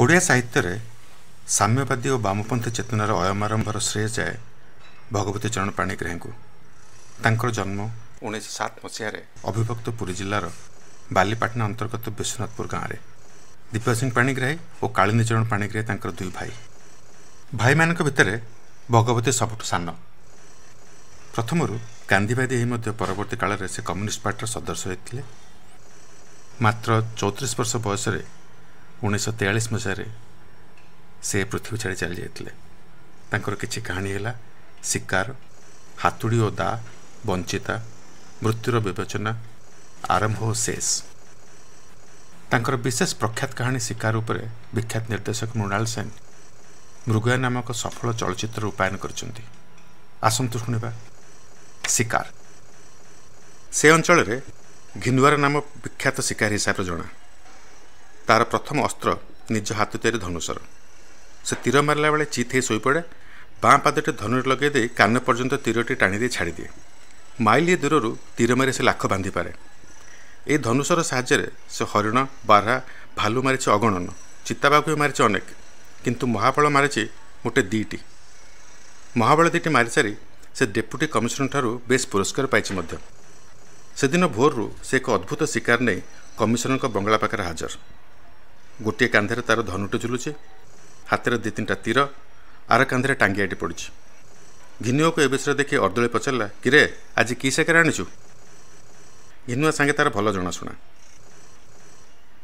ଓଡ଼ିଆ ସାହିତ୍ୟରେ ସାମ୍ୟବାଦୀ ଓ ବାମପନ୍ଥୀ ଚେତନାର ଅୟମାରମ୍ଭର ଶ୍ରେୟ ଯାଏ ଭଗବତୀ ଚରଣ ପାଣିଗ୍ରାହୀଙ୍କୁ ତାଙ୍କର ଜନ୍ମ ଉଣେଇଶହ ସାତ ମସିହାରେ ଅଭିଭକ୍ତ ପୁରୀ ଜିଲ୍ଲାର ବାଲିପାଟଣା ଅନ୍ତର୍ଗତ ବିଶ୍ୱନାଥପୁର ଗାଁରେ ଦିବ୍ୟ ସିଂ ପାଣିଗ୍ରାହୀ ଓ କାଳିନୀ ଚରଣ ପାଣିଗ୍ରାହୀ ତାଙ୍କର ଦୁଇ ଭାଇ ଭାଇମାନଙ୍କ ଭିତରେ ଭଗବତୀ ସବୁଠୁ ସାନ ପ୍ରଥମରୁ ଗାନ୍ଧୀବାଦୀ ହୋଇ ମଧ୍ୟ ପରବର୍ତ୍ତୀ କାଳରେ ସେ କମ୍ୟୁନିଷ୍ଟ ପାର୍ଟିର ସଦସ୍ୟ ହୋଇଥିଲେ ମାତ୍ର ଚଉତିରିଶ ବର୍ଷ ବୟସରେ ଉଣେଇଶହ ତେୟାଳିଶ ମସିହାରେ ସେ ପୃଥିବୀ ଛାଡ଼ି ଚାଲିଯାଇଥିଲେ ତାଙ୍କର କିଛି କାହାଣୀ ହେଲା ଶିକାର ହାତୁଡ଼ି ଓ ଦା ବଞ୍ଚିତା ମୃତ୍ୟୁର ବିବେଚନା ଆରମ୍ଭ ଓ ଶେଷ ତାଙ୍କର ବିଶେଷ ପ୍ରଖ୍ୟାତ କାହାଣୀ ଶିକାର ଉପରେ ବିଖ୍ୟାତ ନିର୍ଦ୍ଦେଶକ ମୃଣାଳ ସେନ୍ ମୃଗୟା ନାମକ ସଫଳ ଚଳଚ୍ଚିତ୍ର ରୂପାୟନ କରିଛନ୍ତି ଆସନ୍ତୁ ଶୁଣିବା ଶିକାର ସେ ଅଞ୍ଚଳରେ ଘିନୁଆର ନାମ ବିଖ୍ୟାତ ଶିକାର ହିସାବରେ ଜଣା ତାର ପ୍ରଥମ ଅସ୍ତ୍ର ନିଜ ହାତ ତିଆରି ଧନୁଷର ସେ ତୀର ମାରିଲା ବେଳେ ଚିତ୍ ହେଇ ଶୋଇପଡ଼େ ବାଁ ପାଦଟି ଧନୁରେ ଲଗାଇ ଦେଇ କାନ ପର୍ଯ୍ୟନ୍ତ ତୀରଟି ଟାଣି ଦେଇ ଛାଡ଼ିଦିଏ ମାଇଲିଏ ଦୂରରୁ ତୀର ମାରି ସେ ଲାଖ ବାନ୍ଧିପାରେ ଏହି ଧନୁଷର ସାହାଯ୍ୟରେ ସେ ହରିଣ ବାରା ଭାଲୁ ମାରିଛି ଅଗଣନ ଚିତାବାକୁ ବି ମାରିଛି ଅନେକ କିନ୍ତୁ ମହାବଳ ମାରିଛି ଗୋଟେ ଦୁଇଟି ମହାବଳ ଦୁଇଟି ମାରିସାରି ସେ ଡେପୁଟି କମିଶନରଠାରୁ ବେଶ୍ ପୁରସ୍କାର ପାଇଛି ମଧ୍ୟ ସେଦିନ ଭୋରରୁ ସେ ଏକ ଅଦ୍ଭୁତ ଶିକାର ନେଇ କମିଶନରଙ୍କ ବଙ୍ଗଳା ପାଖରେ ହାଜର ଗୋଟିଏ କାନ୍ଧରେ ତା'ର ଧନୁଟି ଝୁଲୁଛି ହାତରେ ଦୁଇ ତିନିଟା ତୀର ଆର କାନ୍ଧରେ ଟାଙ୍ଗିଆଟି ପଡ଼ିଛି ଘିନୁଆକୁ ଏ ବିଷୟରେ ଦେଖି ଅର୍ଦ୍ଦଳି ପଚାରିଲା କିରେ ଆଜି କି ସେକାରେ ଆଣିଛୁ ଘିନୁଆ ସାଙ୍ଗେ ତା'ର ଭଲ ଜଣାଶୁଣା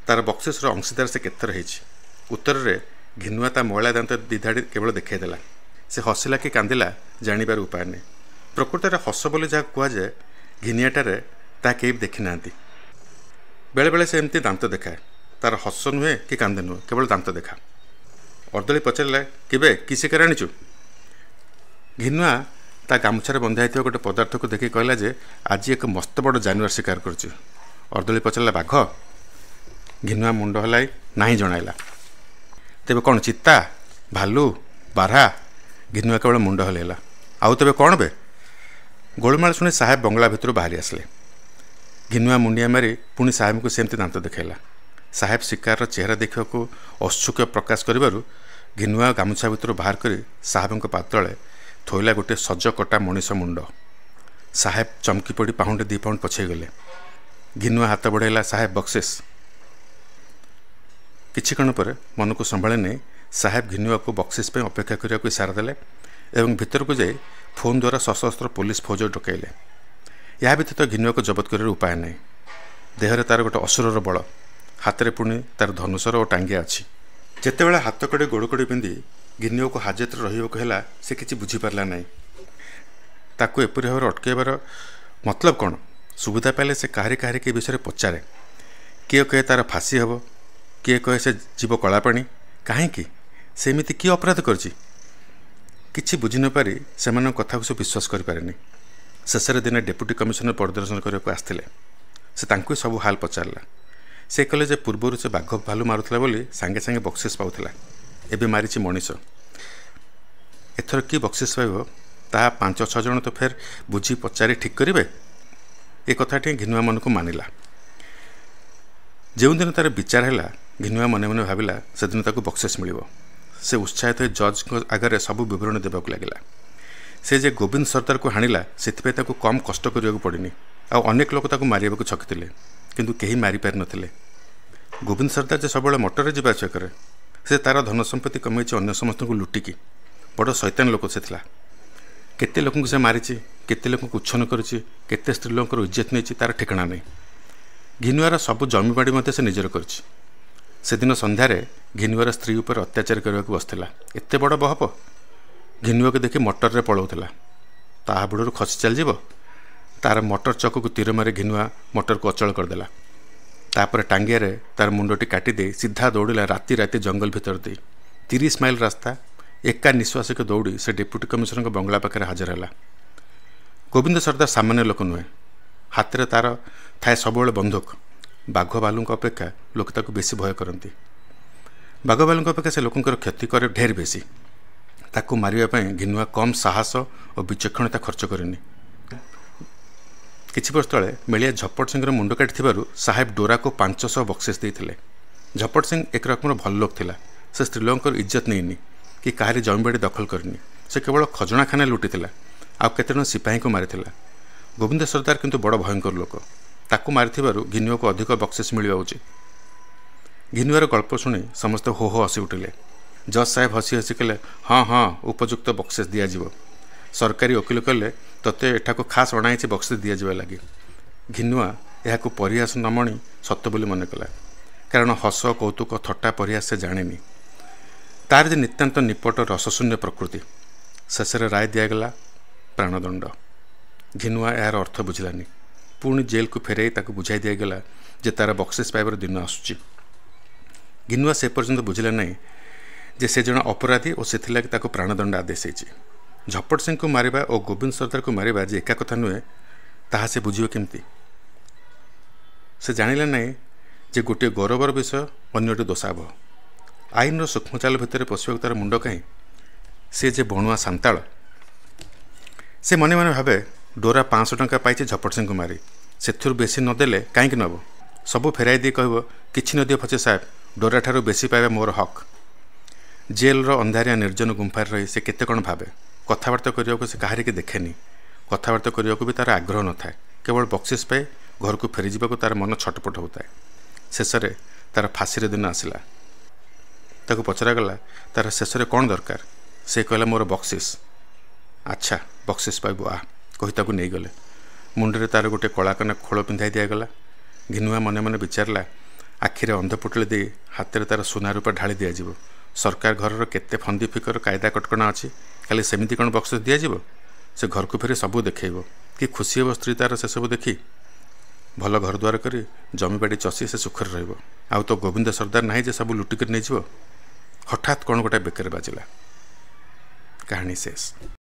ତା'ର ବକ୍ସିସ୍ର ଅଂଶୀଦାର ସେ କେତେଥର ହେଇଛି ଉତ୍ତରରେ ଘିନୁଆ ତା ମଇଳା ଦାନ୍ତ ଦିଧାଡ଼ି କେବଳ ଦେଖାଇଦେଲା ସେ ହସିଲା କି କାନ୍ଦିଲା ଜାଣିବାର ଉପାୟ ନାହିଁ ପ୍ରକୃତରେ ହସ ବୋଲି ଯାହା କୁହାଯାଏ ଘିନିଆଟାରେ ତାହା କେହି ଦେଖିନାହାନ୍ତି ବେଳେବେଳେ ସେ ଏମିତି ଦାନ୍ତ ଦେଖାଏ তার ହସ ନୁହେଁ କି କାନ୍ଦ ନୁହେଁ କେବଳ ଦାନ୍ତ ଦେଖା ଅର୍ଦ୍ଦଳି ପଚାରିଲା କେବେ କି ଶିକାର ଆଣିଛୁ ଘିନୁଆ ତା ଗାମୁଛାରେ ବନ୍ଧା ହେଇଥିବା ଗୋଟେ ପଦାର୍ଥକୁ ଦେଖି କହିଲା ଯେ ଆଜି ଏକ ମସ୍ତ ବଡ଼ ଜାନୁଆର ଶିକାର କରୁଛୁ ଅର୍ଦ୍ଦଳି ପଚାରିଲା ବାଘ ଘିନୁଆ ମୁଣ୍ଡ ହଲାଇ ନାହିଁ ଜଣାଇଲା ତେବେ କ'ଣ ଚିତା ଭାଲୁ ବାର୍ହା ଘିନୁଆ କେବଳ ମୁଣ୍ଡ ହଲାଇଲା ଆଉ ତେବେ କ'ଣ ବେ ଗୋଳମାଳ ଶୁଣି ସାହେବ ବଙ୍ଗଳା ଭିତରୁ ବାହାରି ଆସିଲେ ଘିନୁଆ ମୁଣ୍ଡିଆ ମାରି ପୁଣି ସାହେବଙ୍କୁ ସେମିତି ଦାନ୍ତ ଦେଖାଇଲା ସାହେବ ଶିକାରର ଚେହେରା ଦେଖିବାକୁ ଔତ୍ସୁକ୍ୟ ପ୍ରକାଶ କରିବାରୁ ଘିନୁଆ ଗାମୁଛା ଭିତରୁ ବାହାର କରି ସାହେବଙ୍କ ପାତ୍ରଳେ ଥୋଇଲା ଗୋଟିଏ ସଜ କଟା ମଣିଷ ମୁଣ୍ଡ ସାହେବ ଚମକି ପଡ଼ି ପାହୁଣ୍ଡେ ଦୁଇ ପାଉଣ୍ଡ ପଛେଇଗଲେ ଘିନୁଆ ହାତ ବଢ଼େଇଲା ସାହେବ ବକ୍ସିସ୍ କିଛିକ୍ଷଣ ପରେ ମନକୁ ସମ୍ଭାଳି ନେଇ ସାହେବ ଘିନୁଆକୁ ବକ୍ସିସ୍ ପାଇଁ ଅପେକ୍ଷା କରିବାକୁ ଇସାରା ଦେଲେ ଏବଂ ଭିତରକୁ ଯାଇ ଫୋନ୍ ଦ୍ୱାରା ସଶସ୍ତ୍ର ପୋଲିସ ଫୌଜ ଡକାଇଲେ ଏହା ବ୍ୟତୀତ ଘିନୁଆକୁ ଜବତ କରିବାର ଉପାୟ ନାହିଁ ଦେହରେ ତା'ର ଗୋଟେ ଅସୁରର ବଳ ହାତରେ ପୁଣି ତାର ଧନୁସର ଓ ଟାଙ୍ଗିଆ ଅଛି ଯେତେବେଳେ ହାତ କଡ଼ି ଗୋଡ଼ କଡ଼ି ପିନ୍ଧି ଘିନିଓକୁ ହାଜତରେ ରହିବାକୁ ହେଲା ସେ କିଛି ବୁଝିପାରିଲା ନାହିଁ ତାକୁ ଏପରି ଭାବରେ ଅଟକାଇବାର ମତଲବ କ'ଣ ସୁବିଧା ପାଇଲେ ସେ କାହାରି କାହାରି କି ବିଷୟରେ ପଚାରେ କିଏ କହେ ତା'ର ଫାଶି ହେବ କିଏ କହେ ସେ ଯିବ କଳାପାଣି କାହିଁକି ସେ ଏମିତି କିଏ ଅପରାଧ କରିଛି କିଛି ବୁଝି ନପାରି ସେମାନଙ୍କ କଥାକୁ ସେ ବିଶ୍ୱାସ କରିପାରେନି ଶେଷରେ ଦିନେ ଡେପୁଟି କମିଶନର ପରିଦର୍ଶନ କରିବାକୁ ଆସିଥିଲେ ସେ ତାଙ୍କୁ ସବୁ ହାଲ୍ ପଚାରିଲା ସେ କହିଲେ ଯେ ପୂର୍ବରୁ ସେ ବାଘ ଭାଲୁ ମାରୁଥିଲା ବୋଲି ସାଙ୍ଗେ ସାଙ୍ଗେ ବକ୍ସିସ୍ ପାଉଥିଲା ଏବେ ମାରିଛି ମଣିଷ ଏଥର କି ବକ୍ସିସ୍ ପାଇବ ତାହା ପାଞ୍ଚ ଛଅ ଜଣ ତ ଫେର୍ ବୁଝି ପଚାରି ଠିକ୍ କରିବେ ଏ କଥାଟି ଘିନୁଆ ମନକୁ ମାନିଲା ଯେଉଁଦିନ ତା'ର ବିଚାର ହେଲା ଘିନୁଆ ମନେ ମନେ ଭାବିଲା ସେଦିନ ତାକୁ ବକ୍ସିସ୍ ମିଳିବ ସେ ଉତ୍ସାହିତ ହୋଇ ଜଜ୍ଙ୍କ ଆଗରେ ସବୁ ବିବରଣୀ ଦେବାକୁ ଲାଗିଲା ସେ ଯେ ଗୋବିନ୍ଦ ସର୍ଦ୍ଦାରକୁ ହାଣିଲା ସେଥିପାଇଁ ତାକୁ କମ୍ କଷ୍ଟ କରିବାକୁ ପଡ଼ିନି ଆଉ ଅନେକ ଲୋକ ତାକୁ ମାରିବାକୁ ଛକିଥିଲେ କିନ୍ତୁ କେହି ମାରିପାରିନଥିଲେ ଗୋବିନ୍ଦ ସର୍ଦ୍ଦାର ଯେ ସବୁବେଳେ ମଟରରେ ଯିବା ଆସିବା କରେ ସେ ତା'ର ଧନ ସମ୍ପତ୍ତି କମେଇଛି ଅନ୍ୟ ସମସ୍ତଙ୍କୁ ଲୁଟିକି ବଡ଼ ସୈତାନ ଲୋକ ସେ ଥିଲା କେତେ ଲୋକଙ୍କୁ ସେ ମାରିଛି କେତେ ଲୋକଙ୍କୁ ଉଚ୍ଛନ କରିଛି କେତେ ସ୍ତ୍ରୀ ଲୋକଙ୍କର ଇଜ୍ଜତ ନେଇଛି ତା'ର ଠିକଣା ନାହିଁ ଘିନୁଆର ସବୁ ଜମିବାଡ଼ି ମଧ୍ୟ ସେ ନିଜର କରିଛି ସେଦିନ ସନ୍ଧ୍ୟାରେ ଘିନୁଆର ସ୍ତ୍ରୀ ଉପରେ ଅତ୍ୟାଚାର କରିବାକୁ ବସିଥିଲା ଏତେ ବଡ଼ ବହପ ଘିନୁଆକୁ ଦେଖି ମଟରରେ ପଳାଉଥିଲା ତାହା ବୁଡ଼ରୁ ଖସି ଚାଲିଯିବ ତା'ର ମଟର ଚକକୁ ତୀର ମାରି ଘିନୁଆ ମଟରକୁ ଅଚଳ କରିଦେଲା ତାପରେ ଟାଙ୍ଗିଆରେ ତା'ର ମୁଣ୍ଡଟି କାଟିଦେଇ ସିଧା ଦୌଡ଼ିଲା ରାତି ରାତି ଜଙ୍ଗଲ ଭିତର ଦେଇ ତିରିଶ ମାଇଲ ରାସ୍ତା ଏକା ନିଶ୍ୱାସକୁ ଦୌଡ଼ି ସେ ଡେପୁଟି କମିଶନରଙ୍କ ବଙ୍ଗଳା ପାଖରେ ହାଜର ହେଲା ଗୋବିନ୍ଦ ସର୍ଦ୍ଦାର ସାମାନ୍ୟ ଲୋକ ନୁହେଁ ହାତରେ ତା'ର ଥାଏ ସବୁବେଳେ ବନ୍ଧୁକ ବାଘ ବାଲୁଙ୍କ ଅପେକ୍ଷା ଲୋକେ ତାକୁ ବେଶୀ ଭୟ କରନ୍ତି ବାଘ ବାଲୁଙ୍କ ଅପେକ୍ଷା ସେ ଲୋକଙ୍କର କ୍ଷତି କରେ ଢେର ବେଶୀ ତାକୁ ମାରିବା ପାଇଁ ଘିନୁଆ କମ୍ ସାହସ ଓ ବିଚକ୍ଷଣତା ଖର୍ଚ୍ଚ କରିନି କିଛି ବର୍ଷ ତଳେ ମେଳିଆ ଝପଟ ସିଂର ମୁଣ୍ଡ କାଟିଥିବାରୁ ସାହେବ ଡୋରାକୁ ପାଞ୍ଚଶହ ବକ୍ସିସ୍ ଦେଇଥିଲେ ଝପଟ ସିଂ ଏକ ରକମର ଭଲ ଲୋକ ଥିଲା ସେ ସ୍ତ୍ରୀଲୋକଙ୍କର ଇଜ୍ଜତ ନେଇନି କି କାହାରି ଜମିବାଡ଼ି ଦଖଲ କରିନି ସେ କେବଳ ଖଜଣାଖାନା ଲୁଟିଥିଲା ଆଉ କେତେଜଣ ସିପାହୀଙ୍କୁ ମାରିଥିଲା ଗୋବିନ୍ଦ ସର୍ଦ୍ଦାର କିନ୍ତୁ ବଡ଼ ଭୟଙ୍କର ଲୋକ ତାକୁ ମାରିଥିବାରୁ ଘିନିଓକୁ ଅଧିକ ବକ୍ସିସ୍ ମିଳିବା ଉଚିତ ଘିନିଓର ଗଳ୍ପ ଶୁଣି ସମସ୍ତେ ହୋ ହୋ ହସି ଉଠିଲେ ଜଜ୍ ସାହେବ ହସି ହସି କହିଲେ ହଁ ହଁ ଉପଯୁକ୍ତ ବକ୍ସିସ୍ ଦିଆଯିବ ସରକାରୀ ଓକିଲ କହିଲେ ତତେ ଏଠାକୁ ଖାସ୍ ଅଣାଇଛି ବକ୍ସି ଦିଆଯିବା ଲାଗି ଘିନୁଆ ଏହାକୁ ପରିହାସ ନମଣି ସତ ବୋଲି ମନେ କଲା କାରଣ ହସ କୌତୁକ ଥଟା ପରିହାସ ସେ ଜାଣିନି ତାର ଯେ ନିତ୍ୟାନ୍ତ ନିପଟ ରସଶୂନ୍ୟ ପ୍ରକୃତି ଶେଷରେ ରାୟ ଦିଆଗଲା ପ୍ରାଣଦଣ୍ଡ ଘିନୁଆ ଏହାର ଅର୍ଥ ବୁଝିଲାନି ପୁଣି ଜେଲ୍କୁ ଫେରାଇ ତାକୁ ବୁଝାଇ ଦିଆଗଲା ଯେ ତା'ର ବକ୍ସିସ୍ ପାଇବାର ଦିନ ଆସୁଛି ଘିନୁଆ ସେ ପର୍ଯ୍ୟନ୍ତ ବୁଝିଲା ନାହିଁ ଯେ ସେ ଜଣେ ଅପରାଧୀ ଓ ସେଥିଲାଗି ତାକୁ ପ୍ରାଣଦଣ୍ଡ ଆଦେଶ ହେଇଛି झपट सिंहको मर गोविंद गोविन्द को मरे जे एका एक नुहे तासि बुझ्य के जाँदा नै जे गौरव गौरवर विषय अन्य दोषाभ आइन र सूक्ष्मचाल भित्र तार तर मुड से जे बणुआ सान्ताल से मन मन भा डोरा पाँच सय टा पाइ झपट सिंहको से त्यो बेसी नदेले काहीँक नबे सबै फेराइदि कि नदिए फचे साहेब डोरा बेसी पाए मोर हक जेल जेलर अन्धारिया निर् गुम्फार से केते क्या କଥାବାର୍ତ୍ତା କରିବାକୁ ସେ କାହାରିକି ଦେଖେନି କଥାବାର୍ତ୍ତା କରିବାକୁ ବି ତା'ର ଆଗ୍ରହ ନଥାଏ କେବଳ ବକ୍ସିସ୍ ପାଇ ଘରକୁ ଫେରିଯିବାକୁ ତା'ର ମନ ଛଟପଟ ହେଉଥାଏ ଶେଷରେ ତା'ର ଫାଶୀର ଦିନ ଆସିଲା ତାକୁ ପଚରାଗଲା ତା'ର ଶେଷରେ କ'ଣ ଦରକାର ସେ କହିଲା ମୋର ବକ୍ସିସ୍ ଆଚ୍ଛା ବକ୍ସିସ୍ ପାଇବୁ ଆ କହି ତାକୁ ନେଇଗଲେ ମୁଣ୍ଡରେ ତା'ର ଗୋଟିଏ କଳାକନା ଖୋଳ ପିନ୍ଧାଇ ଦିଆଗଲା ଘିନୁଆ ମନେ ମନେ ବିଚାରିଲା ଆଖିରେ ଅନ୍ଧପୁଟୁଳି ଦେଇ ହାତରେ ତା'ର ସୁନା ରୂପା ଢାଳି ଦିଆଯିବ ସରକାର ଘରର କେତେ ଫନ୍ଦି ଫିକର କାଇଦା କଟକଣା ଅଛି ଖାଲି ସେମିତି କ'ଣ ବକ୍ସ ଦିଆଯିବ ସେ ଘରକୁ ଫେରି ସବୁ ଦେଖାଇବ କି ଖୁସି ହେବ ସ୍ତ୍ରୀ ତା'ର ସେସବୁ ଦେଖି ଭଲ ଘରଦ୍ୱାର କରି ଜମିବାଡ଼ି ଚଷି ସେ ସୁଖରେ ରହିବ ଆଉ ତ ଗୋବିନ୍ଦ ସର୍ଦ୍ଦାର ନାହିଁ ଯେ ସବୁ ଲୁଟିକରି ନେଇଯିବ ହଠାତ୍ କ'ଣ ଗୋଟାଏ ବେକରେ ବାଜିଲା କାହାଣୀ ଶେଷ